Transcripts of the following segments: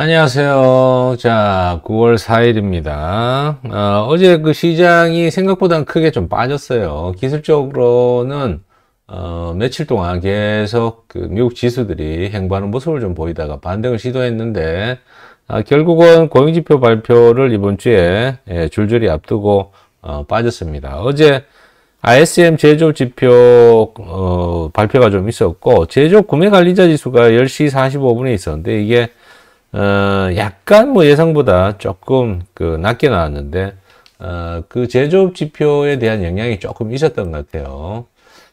안녕하세요. 자, 9월 4일입니다. 어, 제그 시장이 생각보다 크게 좀 빠졌어요. 기술적으로는 어, 며칠 동안 계속 그 미국 지수들이 행보하는 모습을 좀 보이다가 반등을 시도했는데 아, 결국은 고용지표 발표를 이번 주에 예, 줄줄이 앞두고 어, 빠졌습니다. 어제 ISM 제조 지표 어, 발표가 좀 있었고 제조 구매 관리자 지수가 10시 45분에 있었는데 이게 어, 약간 뭐 예상보다 조금 그 낮게 나왔는데 어, 그 제조업 지표에 대한 영향이 조금 있었던 것 같아요.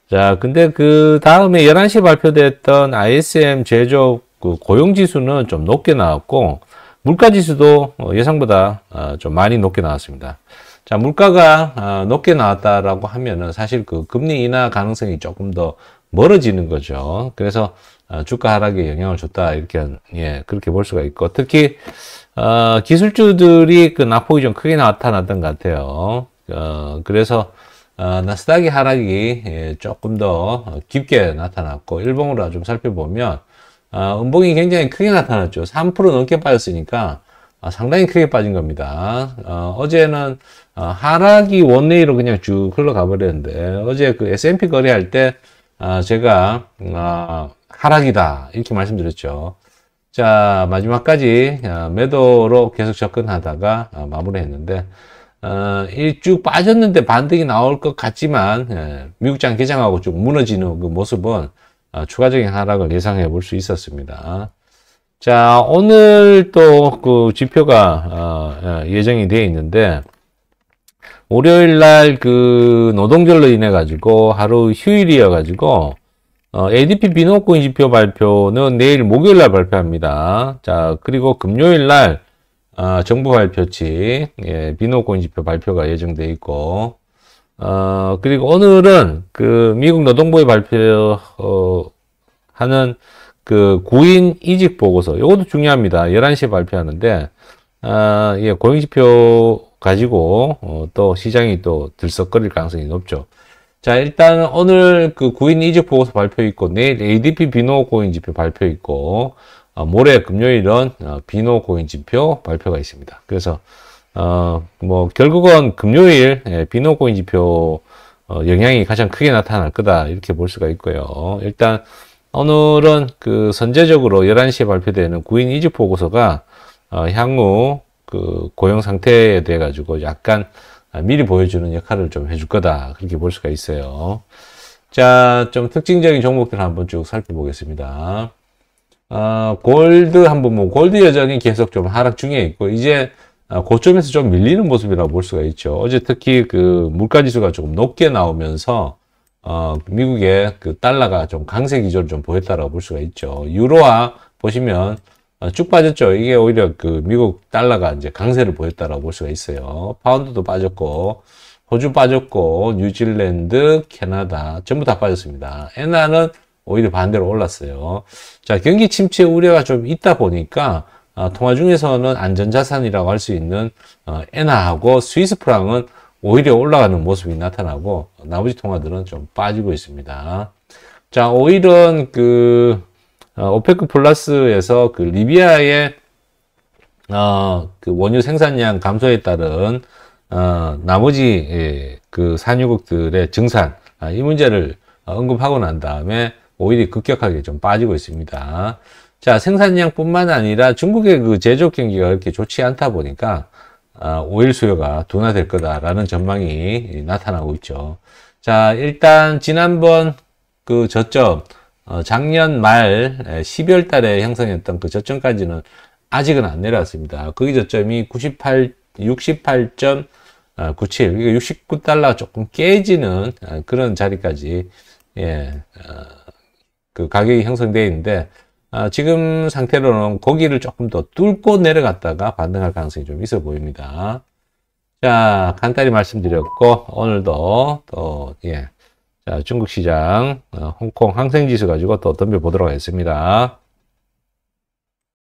자, 근데 그 다음에 11시 발표됐던 ISM 제조업 그 고용지수는 좀 높게 나왔고 물가지수도 어, 예상보다 어, 좀 많이 높게 나왔습니다. 자, 물가가 높게 나왔다라고 하면은 사실 그 금리 인하 가능성이 조금 더 멀어지는 거죠. 그래서 아, 주가 하락에 영향을 줬다 이렇게 예 그렇게 볼 수가 있고 특히 어, 기술주들이 그 낙폭이 좀 크게 나타났던 것 같아요. 어, 그래서 어, 나스닥의 하락이 예, 조금 더 깊게 나타났고 일봉으로 좀 살펴보면 어, 음봉이 굉장히 크게 나타났죠. 3% 넘게 빠졌으니까 어, 상당히 크게 빠진 겁니다. 어, 제는 어, 하락이 원내로 그냥 쭉 흘러가 버렸는데 어제 그 S&P 거래할 때 아, 제가 아, 하락이다 이렇게 말씀드렸죠. 자 마지막까지 아, 매도로 계속 접근하다가 마무리했는데 이쭉 빠졌는데 반등이 나올 것 같지만 예, 미국장 개장하고 쭉 무너지는 그 모습은 추가적인 하락을 예상해 볼 수 있었습니다. 자 오늘 또 그 지표가 예, 예정이 되어 있는데 월요일 날 그 노동절로 인해 가지고 하루 휴일이어 가지고 어, ADP 비노권 지표 발표는 내일 목요일 날 발표합니다. 자 그리고 금요일 날 어, 정부 발표치 예, 비노권 지표 발표가 예정돼 있고 어, 그리고 오늘은 그 미국 노동부의 발표 어, 하는 그 구인 이직 보고서 이것도 중요합니다. 11시에 발표하는데 아, 예, 고용지표 가지고 어, 또 시장이 또 들썩거릴 가능성이 높죠. 자, 일단 오늘 그 구인 이직 보고서 발표 있고 내일 ADP 비노 고인 지표 발표 있고 어, 아, 모레 금요일은 어, 비노 고인 지표 발표가 있습니다. 그래서 어, 뭐 결국은 금요일 예, 비노 고인 지표 어, 영향이 가장 크게 나타날 거다 이렇게 볼 수가 있고요. 일단 오늘은 그 선제적으로 11시에 발표되는 구인 이직 보고서가 어, 향후 그 고용 상태에 대해 가지고 약간 미리 보여주는 역할을 좀 해줄 거다 그렇게 볼 수가 있어요. 자, 좀 특징적인 종목들 한번 쭉 살펴보겠습니다. 어, 골드 한번 뭐 골드 여전히 계속 좀 하락 중에 있고 이제 어, 고점에서 좀 밀리는 모습이라고 볼 수가 있죠. 어제 특히 그 물가 지수가 조금 높게 나오면서 어, 미국의 그 달러가 좀 강세 기조를 좀 보였다라고 볼 수가 있죠. 유로화 보시면 아, 쭉 빠졌죠. 이게 오히려 그 미국 달러가 이제 강세를 보였다라고 볼 수가 있어요. 파운드도 빠졌고, 호주 빠졌고, 뉴질랜드, 캐나다 전부 다 빠졌습니다. 엔화는 오히려 반대로 올랐어요. 자, 경기 침체 우려가 좀 있다 보니까 아, 통화 중에서는 안전자산이라고 할 수 있는 어, 엔화하고 스위스 프랑은 오히려 올라가는 모습이 나타나고 나머지 통화들은 좀 빠지고 있습니다. 자, 오히려그 어, 오페크 플러스에서 그 리비아의 어, 그 원유 생산량 감소에 따른 어, 나머지 예, 그 산유국들의 증산 아, 이 문제를 언급하고 난 다음에 오히려 급격하게 좀 빠지고 있습니다. 자 생산량뿐만 아니라 중국의 그제조 경기가 그렇게 좋지 않다 보니까 아, 오일 수요가 둔화될 거다라는 전망이 나타나고 있죠. 자 일단 지난번 그 저점 어, 작년 말 12월 달에 형성했던 그 저점까지는 아직은 안 내려왔습니다. 거기 저점이 98, 68.97, 그러니까 69달러 조금 깨지는 그런 자리까지, 예, 어, 그 가격이 형성되어 있는데, 아, 지금 상태로는 고기를 조금 더 뚫고 내려갔다가 반등할 가능성이 좀 있어 보입니다. 자, 간단히 말씀드렸고, 오늘도 또, 예, 자, 중국 시장, 어, 홍콩 항생지수 가지고 또 덤벼보도록 하겠습니다.